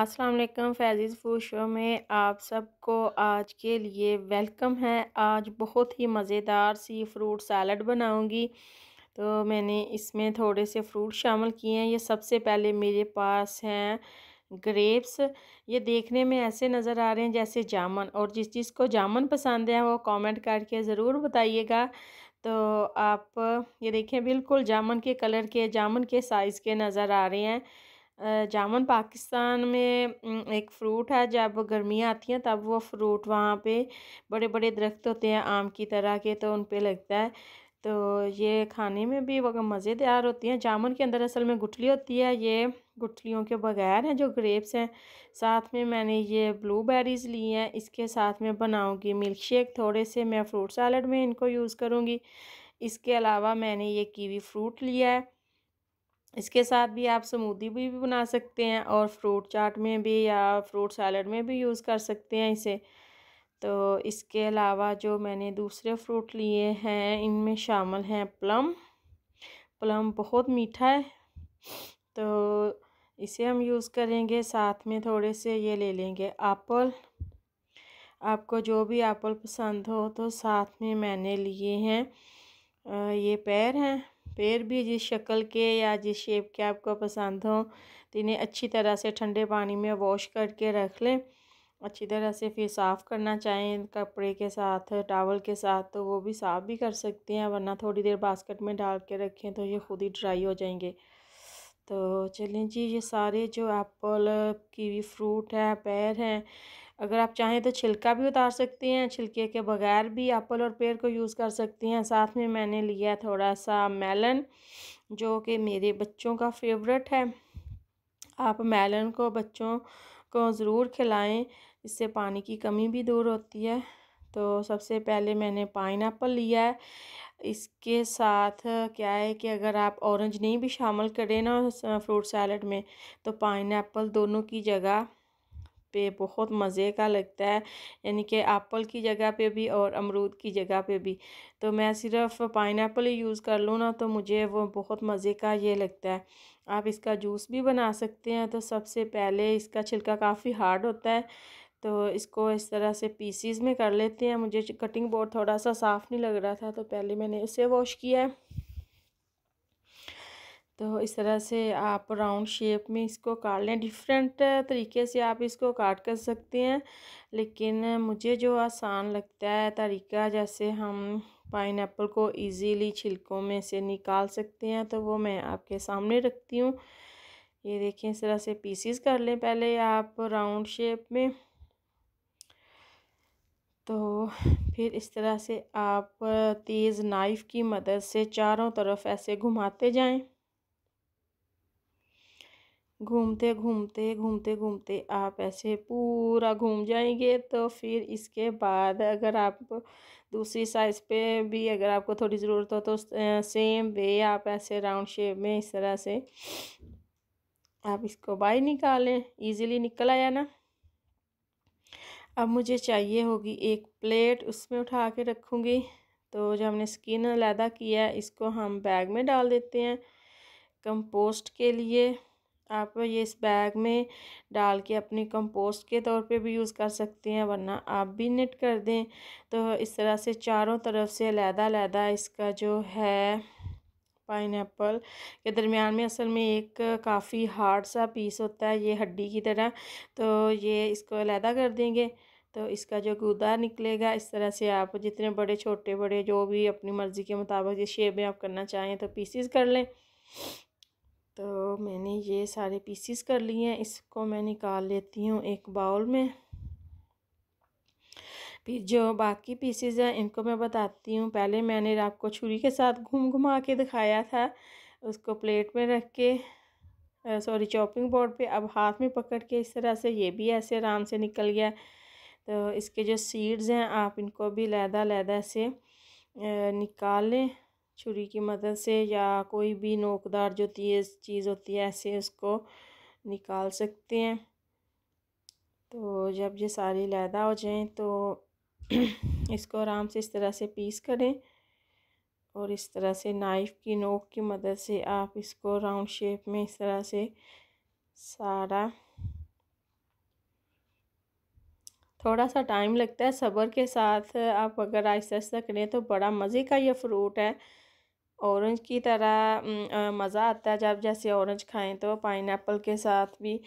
अस्सलाम वालेकुम फैज़ीज़ food show में आप सबको आज के लिए वेलकम है आज बहुत ही मज़ेदार सी फ्रूट सैलड बनाऊंगी तो मैंने इसमें थोड़े से फ्रूट शामिल किए हैं ये सबसे पहले मेरे पास हैं ग्रेप्स ये देखने में ऐसे नज़र आ रहे हैं जैसे जामुन और जिस चीज़ को जामुन पसंद है वो कमेंट करके ज़रूर बताइएगा तो आप ये देखें बिल्कुल जामुन के कलर के जामुन के साइज़ के नज़र आ रहे हैं जामुन पाकिस्तान में एक फ़्रूट है जब गर्मियाँ आती हैं तब वो फ़्रूट वहाँ पे बड़े बड़े दरख्त होते हैं आम की तरह के तो उन पर लगता है तो ये खाने में भी वह मज़ेदार होती हैं जामुन के अंदर असल में गुठली होती है ये गुठलियों के बगैर हैं जो ग्रेप्स हैं साथ में मैंने ये ब्लूबेरीज़ ली हैं इसके साथ में बनाऊँगी मिल्क शेक थोड़े से मैं फ्रूट सैलड में इनको यूज़ करूँगी इसके अलावा मैंने ये कीवी फ्रूट लिया है इसके साथ भी आप समूदी भी, भी बना सकते हैं और फ्रूट चाट में भी या फ्रूट सैलड में भी यूज़ कर सकते हैं इसे तो इसके अलावा जो मैंने दूसरे फ्रूट लिए हैं इनमें शामिल हैं प्लम प्लम बहुत मीठा है तो इसे हम यूज़ करेंगे साथ में थोड़े से ये ले लेंगे एप्पल आपको जो भी एप्पल पसंद हो तो साथ में मैंने लिए हैं ये पैर हैं पैर भी जिस शक्ल के या जिस शेप के आपको पसंद हो तो इन्हें अच्छी तरह से ठंडे पानी में वॉश करके रख लें अच्छी तरह से फिर साफ़ करना चाहें कपड़े के साथ टावल के साथ तो वो भी साफ़ भी कर सकते हैं वरना थोड़ी देर बास्केट में डाल के रखें तो ये ख़ुद ही ड्राई हो जाएंगे तो चलें जी ये सारे जो एप्पल कीवी फ्रूट है पैर हैं अगर आप चाहें तो छिलका भी उतार सकते हैं छिलके के बगैर भी एप्पल और पेड़ को यूज़ कर सकती हैं साथ में मैंने लिया थोड़ा सा मेलन जो कि मेरे बच्चों का फेवरेट है आप मेलन को बच्चों को ज़रूर खिलाएं इससे पानी की कमी भी दूर होती है तो सबसे पहले मैंने पाइन लिया है इसके साथ क्या है कि अगर आप ऑरेंज नहीं भी शामिल करें ना फ्रूट सैलड में तो पाइन दोनों की जगह पे बहुत मज़े का लगता है यानी कि एप्पल की जगह पे भी और अमरूद की जगह पे भी तो मैं सिर्फ पाइन ही यूज़ कर लूँ ना तो मुझे वो बहुत मज़े का ये लगता है आप इसका जूस भी बना सकते हैं तो सबसे पहले इसका छिलका काफ़ी हार्ड होता है तो इसको इस तरह से पीसीज में कर लेते हैं मुझे कटिंग बोर्ड थोड़ा सा साफ़ नहीं लग रहा था तो पहले मैंने इसे वॉश किया है तो इस तरह से आप राउंड शेप में इसको काट लें डिफरेंट तरीके से आप इसको काट कर सकते हैं लेकिन मुझे जो आसान लगता है तरीका जैसे हम पाइन को इजीली छिलकों में से निकाल सकते हैं तो वो मैं आपके सामने रखती हूँ ये देखें इस तरह से पीसीस कर लें पहले आप राउंड शेप में तो फिर इस तरह से आप तेज़ नाइफ़ की मदद से चारों तरफ ऐसे घुमाते जाएं घूमते घूमते घूमते घूमते आप ऐसे पूरा घूम जाएंगे तो फिर इसके बाद अगर आप दूसरी साइज़ पे भी अगर आपको थोड़ी ज़रूरत हो तो सेम वे आप ऐसे राउंड शेप में इस तरह से आप इसको बाई निकालें इजीली निकल आया ना अब मुझे चाहिए होगी एक प्लेट उसमें उठा के रखूँगी तो जो हमने स्किन अलहदा किया है इसको हम बैग में डाल देते हैं कंपोस्ट के लिए आप ये इस बैग में डाल के अपनी कंपोस्ट के तौर पे भी यूज़ कर सकते हैं वरना आप भी नेट कर दें तो इस तरह से चारों तरफ से लैदा लहदा इसका जो है पाइन एप्पल के दरमियान में असल में एक काफ़ी हार्ड सा पीस होता है ये हड्डी की तरह तो ये इसको लैदा कर देंगे तो इसका जो गूदा निकलेगा इस तरह से आप जितने बड़े छोटे बड़े जो भी अपनी मर्ज़ी के मुताबिक ये शेप में आप करना चाहें तो पीसीस कर लें तो मैंने ये सारे पीसीस कर लिए हैं इसको मैं निकाल लेती हूँ एक बाउल में फिर जो बाकी पीसीज़ हैं इनको मैं बताती हूँ पहले मैंने आपको छुरी के साथ घूम घुमा के दिखाया था उसको प्लेट में रख के सॉरी चॉपिंग बोर्ड पे अब हाथ में पकड़ के इस तरह से ये भी ऐसे आराम से निकल गया तो इसके जो सीड्स हैं आप इनको भी लहदा लहदा से निकाल लें छुरी की मदद से या कोई भी नोकदार जो तेज़ चीज़ होती है ऐसे उसको निकाल सकते हैं तो जब ये सारी लैदा हो जाए तो इसको आराम से इस तरह से पीस करें और इस तरह से नाइफ़ की नोक की मदद से आप इसको राउंड शेप में इस तरह से सारा थोड़ा सा टाइम लगता है सब्र के साथ आप अगर आहिस्ता आहिस्ता करें तो बड़ा मज़े का ये फ्रूट है औरेंज की तरह मज़ा आता है जब जैसे औरेंज खाएं तो पाइन के साथ भी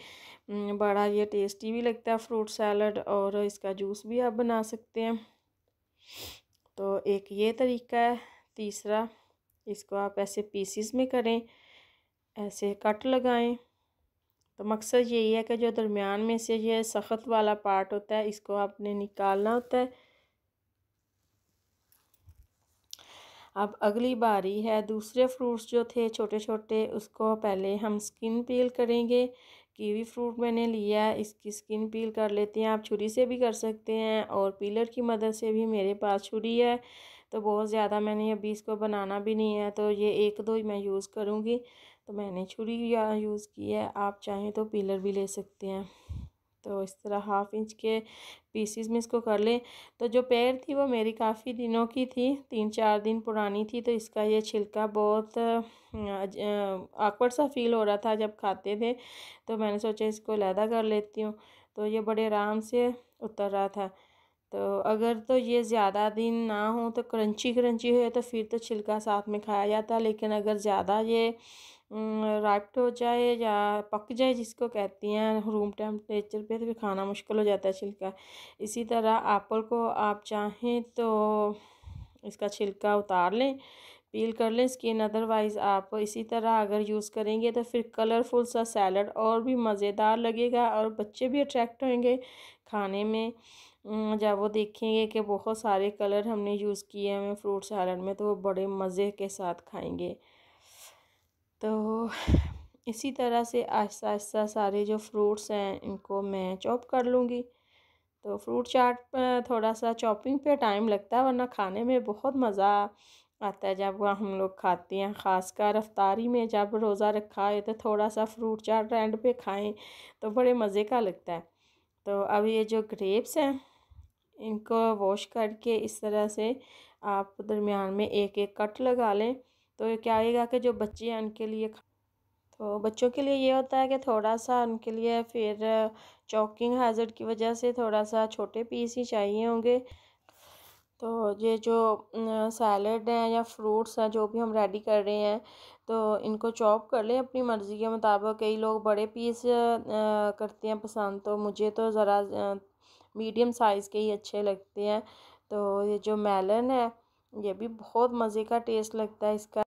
बड़ा ये टेस्टी भी लगता है फ्रूट सैलड और इसका जूस भी आप बना सकते हैं तो एक ये तरीका है तीसरा इसको आप ऐसे पीसीस में करें ऐसे कट लगाएं तो मकसद यही है कि जो दरमियान में से ये सख्त वाला पार्ट होता है इसको आपने निकालना होता है अब अगली बारी है दूसरे फ्रूट्स जो थे छोटे छोटे उसको पहले हम स्किन पील करेंगे कीवी फ्रूट मैंने लिया है इसकी स्किन पील कर लेते हैं आप छुरी से भी कर सकते हैं और पीलर की मदद से भी मेरे पास छुरी है तो बहुत ज़्यादा मैंने अभी इसको बनाना भी नहीं है तो ये एक दो ही मैं यूज़ करूँगी तो मैंने छुरी यूज़ की है आप चाहें तो पीलर भी ले सकते हैं तो इस तरह हाफ इंच के पीसीज में इसको कर लें तो जो पैर थी वो मेरी काफ़ी दिनों की थी तीन चार दिन पुरानी थी तो इसका ये छिलका बहुत आकवर्ड सा फील हो रहा था जब खाते थे तो मैंने सोचा इसको लहदा कर लेती हूँ तो ये बड़े आराम से उतर रहा था तो अगर तो ये ज़्यादा दिन ना हो तो क्रंची क्रंची हो तो फिर तो छिलका साथ में खाया जाता लेकिन अगर ज़्यादा ये राइप्ट तो हो जाए या पक जाए जिसको कहती हैं रूम टेम्परेचर पे तो फिर खाना मुश्किल हो जाता है छिलका इसी तरह एप्पल को आप चाहें तो इसका छिलका उतार लें पील कर लें स्किन अदरवाइज़ आप इसी तरह अगर यूज़ करेंगे तो फिर कलरफुल सा सैलड और भी मज़ेदार लगेगा और बच्चे भी अट्रैक्ट होंगे खाने में जब वो देखेंगे कि बहुत सारे कलर हमने यूज़ किए हैं फ्रूट सैलड में तो वो बड़े मज़े के साथ खाएंगे तो इसी तरह से आहिस्ता आहिस्ता सारे जो फ्रूट्स हैं इनको मैं चॉप कर लूँगी तो फ्रूट चाट थोड़ा सा चॉपिंग पे टाइम लगता है वरना खाने में बहुत मज़ा आता है जब वह हम लोग खाते हैं ख़ास कर रफ्तारी में जब रोज़ा रखा है तो थोड़ा सा फ्रूट चाट एंड पे खाएं तो बड़े मज़े का लगता है तो अब ये जो ग्रेप्स हैं इनको वॉश करके इस तरह से आप दरमियान में एक एक कट लगा लें तो क्या होगा कि जो बच्चे हैं उनके लिए तो बच्चों के लिए ये होता है कि थोड़ा सा उनके लिए फिर चौकिंग हाजर की वजह से थोड़ा सा छोटे पीस ही चाहिए होंगे तो ये जो सैलड हैं या फ्रूट्स हैं जो भी हम रेडी कर रहे हैं तो इनको चॉप कर लें अपनी मर्ज़ी के मुताबिक कई लोग बड़े पीस करते हैं पसंद तो मुझे तो ज़रा मीडियम साइज़ के ही अच्छे लगते हैं तो ये जो मेलन है ये भी बहुत मज़े का टेस्ट लगता है इसका